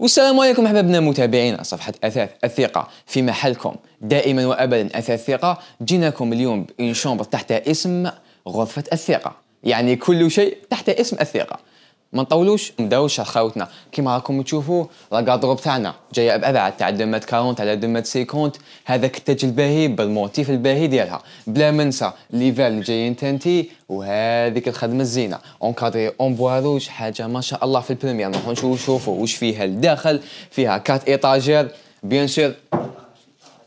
والسلام عليكم احبابنا متابعينا صفحه اثاث الثقه في محلكم دائما وابدا اثاث الثقه جيناكم اليوم بإن تحت اسم غرفه الثقه يعني كل شيء تحت اسم الثقه ما نطولوش نبداو شرح خاوتنا كيما راكم تشوفوا لا كادروب تاعنا جايه بابعاد تاع دمات كارونت على دمات سيكونت هذاك التاج الباهي بالموتيف الباهي ديالها بلا ما ننسى ليفال اللي جايين تانتي وهذيك الخدمه الزينه اونكادري اون بواروج حاجه ما شاء الله في البريمير نروحو نشوفوا واش فيها الداخل فيها كات ايطاجير بيان سور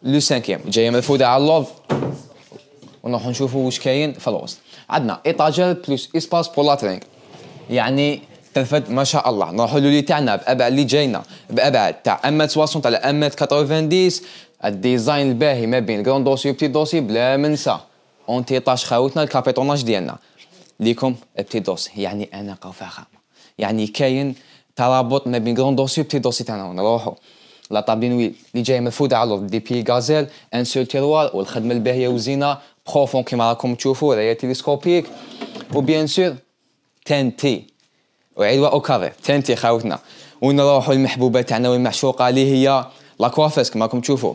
لو سانكيام جايه مرفوده على اللوف ونروحو نشوفوا واش كاين في الوسط عندنا ايطاجير بلوس اسباس بور لاترينغ يعني تنفد ما شاء الله نروحوا لولي تاعنا بابعد اللي جاينا بابعد تاع ام 60 على ام 90 الديزاين الباهي ما بين كرون دوسي وبتي دوسي بلا ما ننسى اون خاوتنا الكابيتوناج ديالنا ليكم بتي دوسي يعني اناقه وفخامه يعني كاين ترابط ما بين كرون دوسي وبتي دوسي تاعنا نروحوا لا طابلين ويل اللي جاي مفوده على الارض دي بي غازيل ان سول تيروار والخدمه الباهيه وزينه بروفون كيما راكم تشوفوا راية تيليسكوبيك وبيان سور تان تي وعيد اوكاري تنتي خاوتنا ونروحوا المحبوبه تاعنا والمعشوقه اللي هي لاكوافيس كما راكم تشوفوا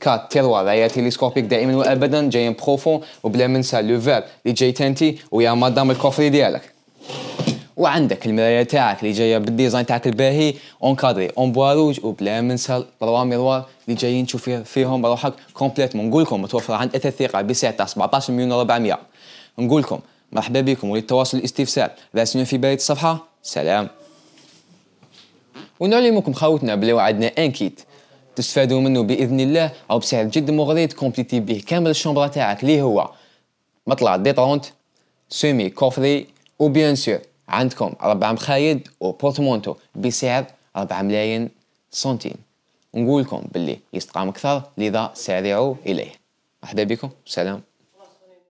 كات تيروار هي تيليسكوبيك دائما وابدا جايين بروفون وبلا ما ننسى لو فير اللي جاي تانتي ويا مدام الكوفري ديالك وعندك المرايه تاعك اللي جايه بالديزاين تاعك الباهي اون كادري اون بواروج وبلا ما ننسى طروا ميروار اللي جايين تشوف فيهم روحك كومبليتمون نقول لكم متوفره عند اثاث ثقه بسعر تاع 17 مليون و400 نقول لكم مرحبا بكم وللتواصل الاستفسار راسلونا في بدايه الصفحه سلام ونعلمكم خاوتنا بلي وعدنا ان كيت تستفادوا منه باذن الله او بسعر جد مغري تكومبليتي به كامل الشومبرا تاعك اللي هو مطلع ديترونت سيمي كوفري بيان سور عندكم ربع مخايد و بورتمونتو بسعر ربع ملايين سنتيم نقولكم باللي يستقام اكثر لذا سارعوا اليه مرحبا بكم سلام